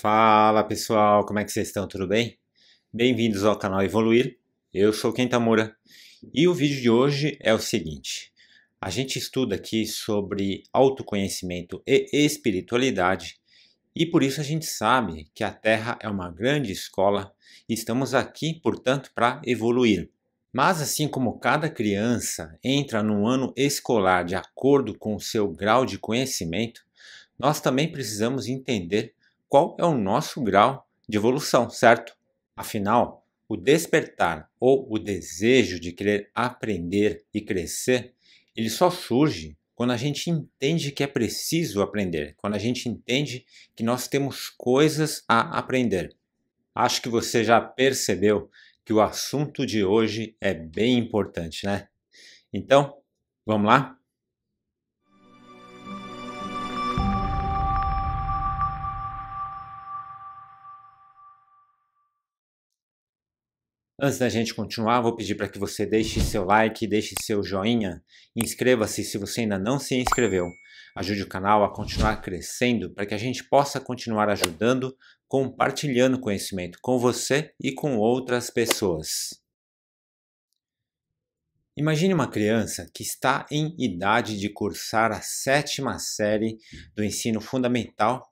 Fala pessoal, como é que vocês estão? Tudo bem? Bem-vindos ao canal Evoluir, eu sou Ken Tamura e o vídeo de hoje é o seguinte: a gente estuda aqui sobre autoconhecimento e espiritualidade e por isso a gente sabe que a Terra é uma grande escola e estamos aqui, portanto, para evoluir. Mas assim como cada criança entra num ano escolar de acordo com o seu grau de conhecimento, nós também precisamos entender qual é o nosso grau de evolução, certo? Afinal, o despertar ou o desejo de querer aprender e crescer, ele só surge quando a gente entende que é preciso aprender, quando a gente entende que nós temos coisas a aprender. Acho que você já percebeu que o assunto de hoje é bem importante, né? Então, vamos lá? Antes da gente continuar, vou pedir para que você deixe seu like, deixe seu joinha, inscreva-se se você ainda não se inscreveu. Ajude o canal a continuar crescendo para que a gente possa continuar ajudando, compartilhando conhecimento com você e com outras pessoas. Imagine uma criança que está em idade de cursar a sétima série do ensino fundamental,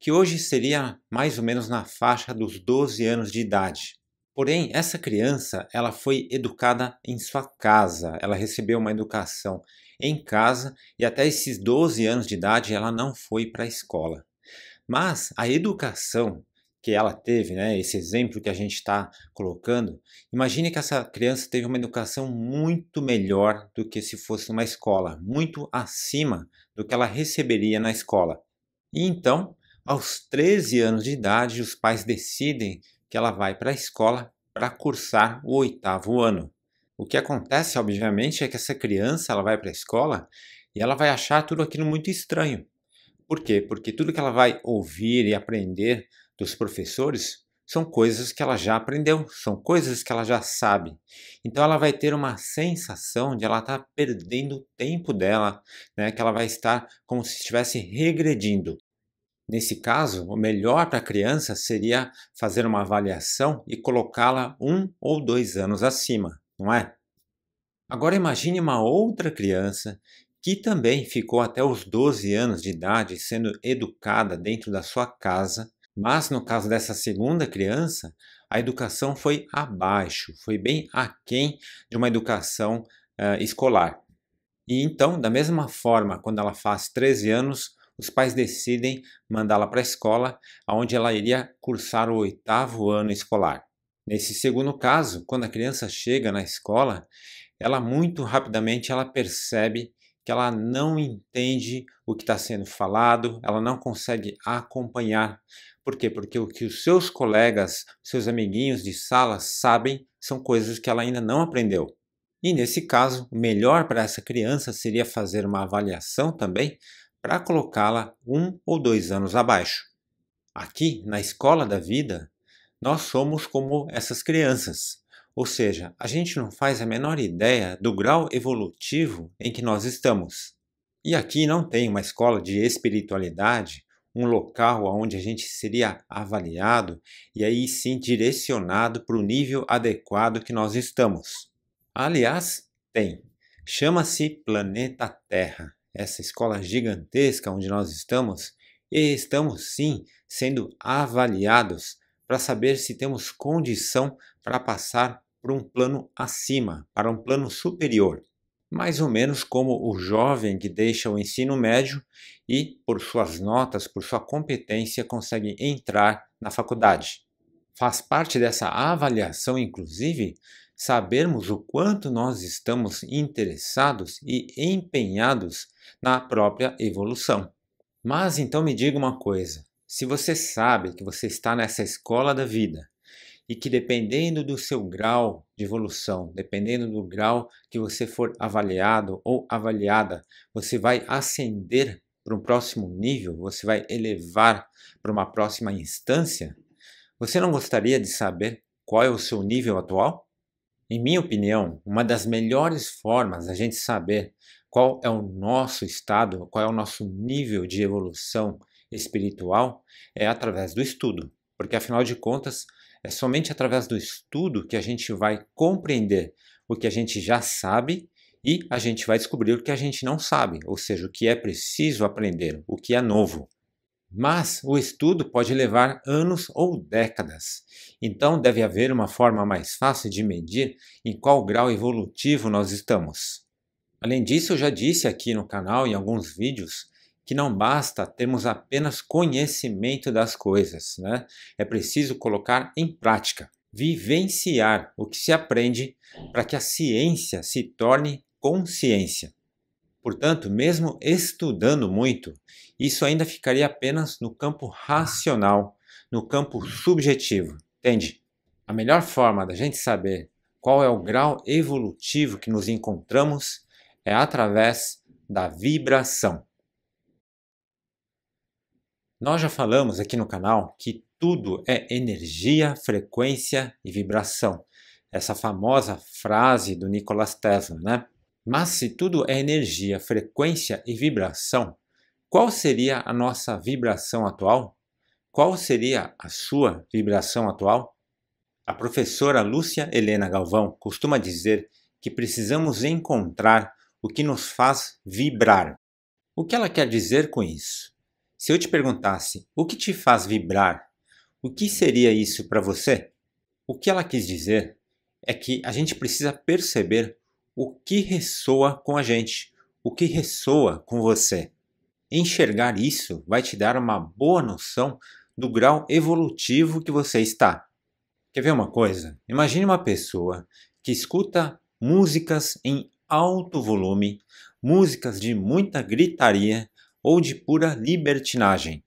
que hoje seria mais ou menos na faixa dos 12 anos de idade. Porém, essa criança, ela foi educada em sua casa, ela recebeu uma educação em casa e até esses 12 anos de idade ela não foi para a escola. Mas a educação que ela teve, né, esse exemplo que a gente está colocando, imagine que essa criança teve uma educação muito melhor do que se fosse uma escola, muito acima do que ela receberia na escola. E então, aos 13 anos de idade, os pais decidem que ela vai para a escola para cursar o oitavo ano. O que acontece, obviamente, é que essa criança ela vai para a escola e ela vai achar tudo aquilo muito estranho. Por quê? Porque tudo que ela vai ouvir e aprender dos professores são coisas que ela já aprendeu, são coisas que ela já sabe. Então ela vai ter uma sensação de ela estar tá perdendo o tempo dela, né? que ela vai estar como se estivesse regredindo. Nesse caso, o melhor para a criança seria fazer uma avaliação e colocá-la um ou dois anos acima, não é? Agora imagine uma outra criança que também ficou até os 12 anos de idade sendo educada dentro da sua casa, mas no caso dessa segunda criança, a educação foi abaixo, foi bem aquém de uma educação uh, escolar. E então, da mesma forma, quando ela faz 13 anos, os pais decidem mandá-la para a escola, onde ela iria cursar o oitavo ano escolar. Nesse segundo caso, quando a criança chega na escola, ela muito rapidamente ela percebe que ela não entende o que está sendo falado, ela não consegue acompanhar. Por quê? Porque o que os seus colegas, seus amiguinhos de sala sabem são coisas que ela ainda não aprendeu. E nesse caso, o melhor para essa criança seria fazer uma avaliação também para colocá-la um ou dois anos abaixo. Aqui, na escola da vida, nós somos como essas crianças, ou seja, a gente não faz a menor ideia do grau evolutivo em que nós estamos. E aqui não tem uma escola de espiritualidade, um local onde a gente seria avaliado e aí sim direcionado para o nível adequado que nós estamos. Aliás, tem. Chama-se Planeta Terra essa escola gigantesca onde nós estamos, e estamos sim sendo avaliados para saber se temos condição para passar para um plano acima, para um plano superior, mais ou menos como o jovem que deixa o ensino médio e, por suas notas, por sua competência, consegue entrar na faculdade. Faz parte dessa avaliação, inclusive, sabermos o quanto nós estamos interessados e empenhados na própria evolução. Mas então me diga uma coisa: se você sabe que você está nessa escola da vida e que dependendo do seu grau de evolução, dependendo do grau que você for avaliado ou avaliada, você vai ascender para um próximo nível, você vai elevar para uma próxima instância, você não gostaria de saber qual é o seu nível atual? Em minha opinião, uma das melhores formas da gente saber qual é o nosso estado, qual é o nosso nível de evolução espiritual é através do estudo, porque afinal de contas, é somente através do estudo que a gente vai compreender o que a gente já sabe e a gente vai descobrir o que a gente não sabe, ou seja, o que é preciso aprender, o que é novo mas o estudo pode levar anos ou décadas. Então, deve haver uma forma mais fácil de medir em qual grau evolutivo nós estamos. Além disso, eu já disse aqui no canal em alguns vídeos que não basta termos apenas conhecimento das coisas, né? É preciso colocar em prática, vivenciar o que se aprende para que a ciência se torne consciência. Portanto, mesmo estudando muito, isso ainda ficaria apenas no campo racional, no campo subjetivo, entende? A melhor forma da gente saber qual é o grau evolutivo que nos encontramos é através da vibração. Nós já falamos aqui no canal que tudo é energia, frequência e vibração. Essa famosa frase do Nikola Tesla, né? Mas se tudo é energia, frequência e vibração, qual seria a nossa vibração atual? Qual seria a sua vibração atual? A professora Lúcia Helena Galvão costuma dizer que precisamos encontrar o que nos faz vibrar. O que ela quer dizer com isso? Se eu te perguntasse o que te faz vibrar, o que seria isso para você? O que ela quis dizer é que a gente precisa perceber o que ressoa com a gente, o que ressoa com você. Enxergar isso vai te dar uma boa noção do grau evolutivo que você está. Quer ver uma coisa? Imagine uma pessoa que escuta músicas em alto volume, músicas de muita gritaria ou de pura libertinagem.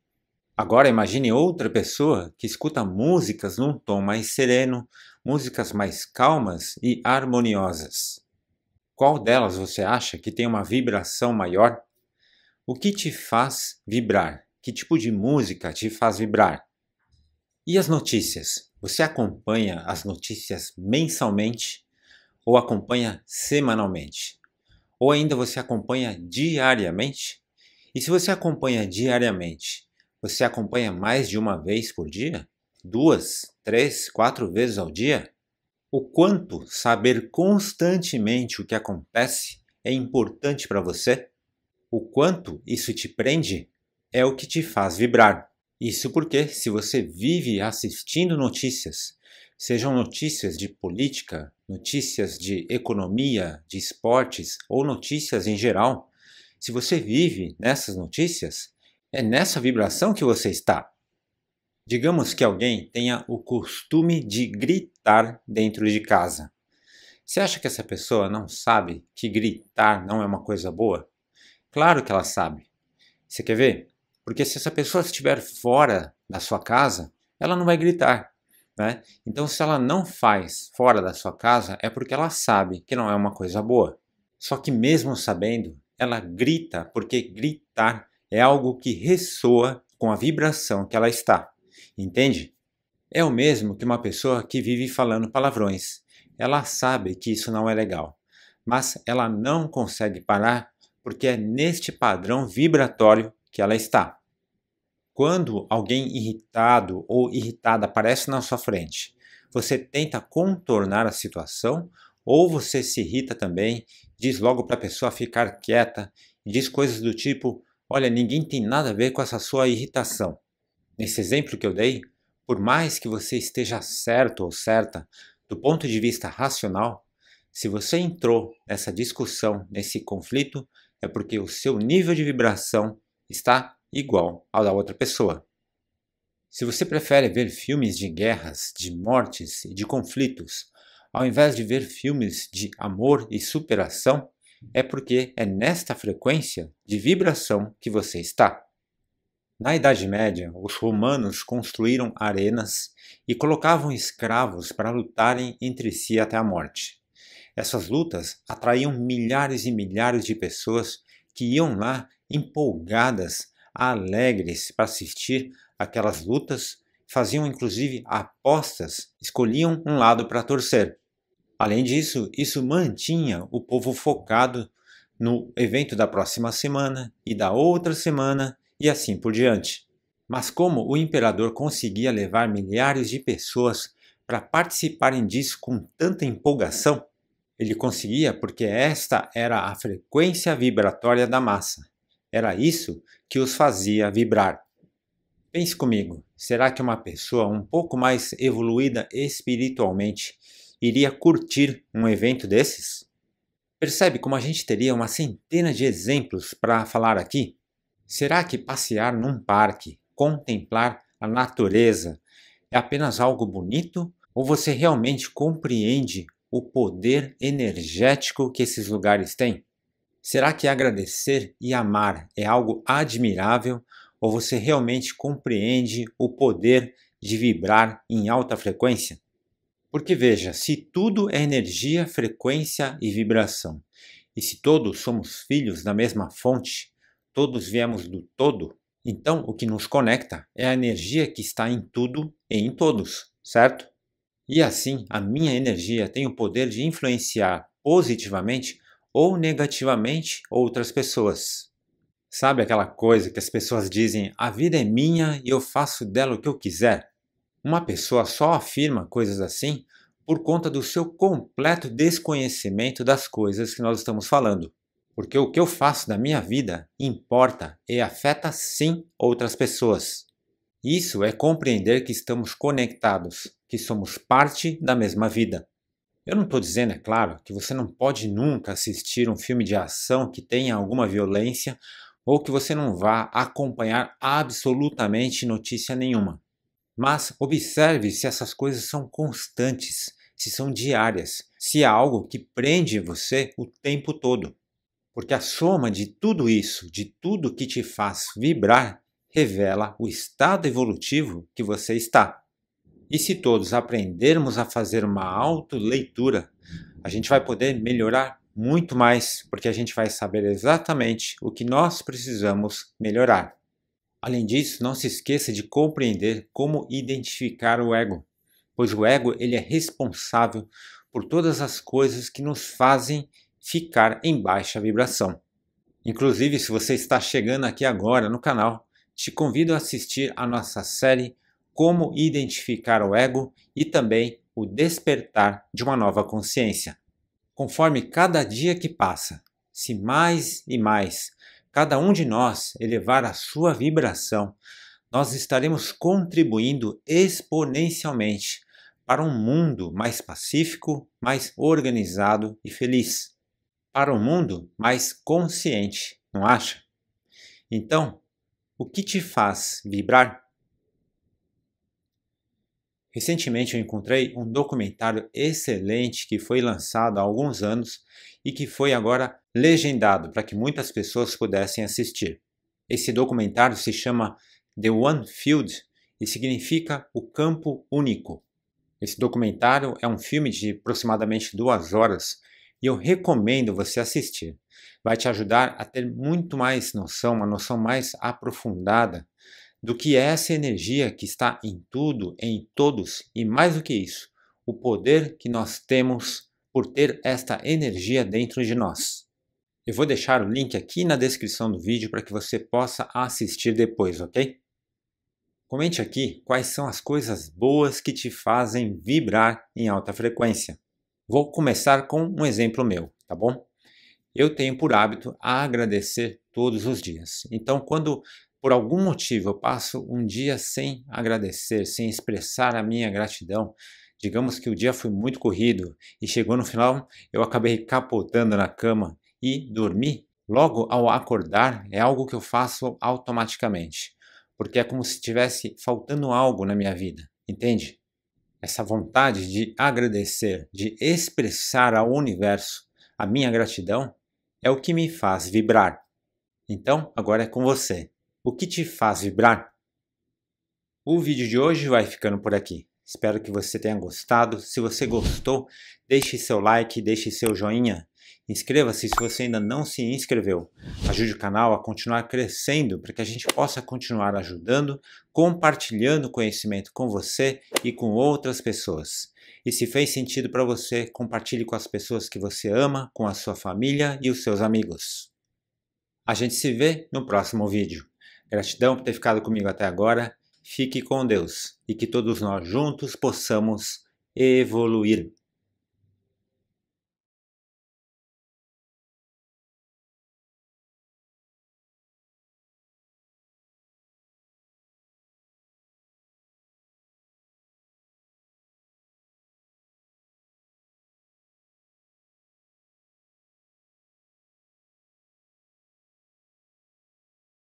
Agora imagine outra pessoa que escuta músicas num tom mais sereno, músicas mais calmas e harmoniosas. Qual delas você acha que tem uma vibração maior? O que te faz vibrar? Que tipo de música te faz vibrar? E as notícias? Você acompanha as notícias mensalmente ou acompanha semanalmente? Ou ainda você acompanha diariamente? E se você acompanha diariamente, você acompanha mais de uma vez por dia? Duas, três, quatro vezes ao dia? O quanto saber constantemente o que acontece é importante para você? O quanto isso te prende é o que te faz vibrar. Isso porque, se você vive assistindo notícias, sejam notícias de política, notícias de economia, de esportes ou notícias em geral, se você vive nessas notícias, é nessa vibração que você está. Digamos que alguém tenha o costume de gritar dentro de casa. Você acha que essa pessoa não sabe que gritar não é uma coisa boa? Claro que ela sabe. Você quer ver? Porque se essa pessoa estiver fora da sua casa, ela não vai gritar. Né? Então, se ela não faz fora da sua casa, é porque ela sabe que não é uma coisa boa. Só que, mesmo sabendo, ela grita, porque gritar é algo que ressoa com a vibração que ela está. Entende? É o mesmo que uma pessoa que vive falando palavrões. Ela sabe que isso não é legal, mas ela não consegue parar porque é neste padrão vibratório que ela está. Quando alguém irritado ou irritada aparece na sua frente, você tenta contornar a situação ou você se irrita também, diz logo para a pessoa ficar quieta e diz coisas do tipo: Olha, ninguém tem nada a ver com essa sua irritação. Nesse exemplo que eu dei, por mais que você esteja certo ou certa do ponto de vista racional, se você entrou nessa discussão, nesse conflito, é porque o seu nível de vibração está igual ao da outra pessoa. Se você prefere ver filmes de guerras, de mortes e de conflitos, ao invés de ver filmes de amor e superação, é porque é nesta frequência de vibração que você está. Na Idade Média, os romanos construíram arenas e colocavam escravos para lutarem entre si até a morte. Essas lutas atraíam milhares e milhares de pessoas que iam lá empolgadas, alegres para assistir aquelas lutas, faziam inclusive apostas, escolhiam um lado para torcer. Além disso, isso mantinha o povo focado no evento da próxima semana e da outra semana e assim por diante. Mas como o imperador conseguia levar milhares de pessoas para participarem disso com tanta empolgação? Ele conseguia porque esta era a frequência vibratória da massa. Era isso que os fazia vibrar. Pense comigo, será que uma pessoa um pouco mais evoluída espiritualmente iria curtir um evento desses? Percebe como a gente teria uma centena de exemplos para falar aqui? Será que passear num parque, contemplar a natureza, é apenas algo bonito? Ou você realmente compreende o poder energético que esses lugares têm? Será que agradecer e amar é algo admirável? Ou você realmente compreende o poder de vibrar em alta frequência? Porque veja, se tudo é energia, frequência e vibração, e se todos somos filhos da mesma fonte, todos viemos do todo, então o que nos conecta é a energia que está em tudo e em todos, certo? E assim, a minha energia tem o poder de influenciar positivamente ou negativamente outras pessoas. Sabe aquela coisa que as pessoas dizem: a vida é minha e eu faço dela o que eu quiser? Uma pessoa só afirma coisas assim por conta do seu completo desconhecimento das coisas que nós estamos falando. Porque o que eu faço da minha vida importa e afeta sim outras pessoas. Isso é compreender que estamos conectados, que somos parte da mesma vida. Eu não estou dizendo, é claro, que você não pode nunca assistir um filme de ação que tenha alguma violência ou que você não vá acompanhar absolutamente notícia nenhuma. Mas observe se essas coisas são constantes, se são diárias, se é algo que prende você o tempo todo. Porque a soma de tudo isso, de tudo que te faz vibrar, revela o estado evolutivo que você está. E se todos aprendermos a fazer uma auto leitura, a gente vai poder melhorar muito mais, porque a gente vai saber exatamente o que nós precisamos melhorar. Além disso, não se esqueça de compreender como identificar o ego, pois o ego ele é responsável por todas as coisas que nos fazem ficar em baixa vibração. Inclusive, se você está chegando aqui agora no canal, te convido a assistir a nossa série Como Identificar o Ego e também o Despertar de uma Nova Consciência. Conforme cada dia que passa, se mais e mais cada um de nós elevar a sua vibração, nós estaremos contribuindo exponencialmente para um mundo mais pacífico, mais organizado e feliz para um mundo mais consciente, não acha? Então, o que te faz vibrar? Recentemente eu encontrei um documentário excelente que foi lançado há alguns anos e que foi agora legendado para que muitas pessoas pudessem assistir. Esse documentário se chama The One Field e significa o campo único. Esse documentário é um filme de aproximadamente duas horas e eu recomendo você assistir. Vai te ajudar a ter muito mais noção, uma noção mais aprofundada do que é essa energia que está em tudo, em todos e mais do que isso, o poder que nós temos por ter esta energia dentro de nós. Eu vou deixar o link aqui na descrição do vídeo para que você possa assistir depois, ok? Comente aqui quais são as coisas boas que te fazem vibrar em alta frequência. Vou começar com um exemplo meu, tá bom? Eu tenho por hábito agradecer todos os dias. Então, quando por algum motivo eu passo um dia sem agradecer, sem expressar a minha gratidão, digamos que o dia foi muito corrido e chegou no final, eu acabei capotando na cama e dormi. Logo ao acordar é algo que eu faço automaticamente, porque é como se tivesse faltando algo na minha vida, entende? essa vontade de agradecer, de expressar ao universo a minha gratidão, é o que me faz vibrar. Então, agora é com você. O que te faz vibrar? O vídeo de hoje vai ficando por aqui. Espero que você tenha gostado. Se você gostou, deixe seu like, deixe seu joinha, Inscreva-se se você ainda não se inscreveu. Ajude o canal a continuar crescendo para que a gente possa continuar ajudando, compartilhando conhecimento com você e com outras pessoas. E se fez sentido para você, compartilhe com as pessoas que você ama, com a sua família e os seus amigos. A gente se vê no próximo vídeo. Gratidão por ter ficado comigo até agora. Fique com Deus e que todos nós juntos possamos evoluir.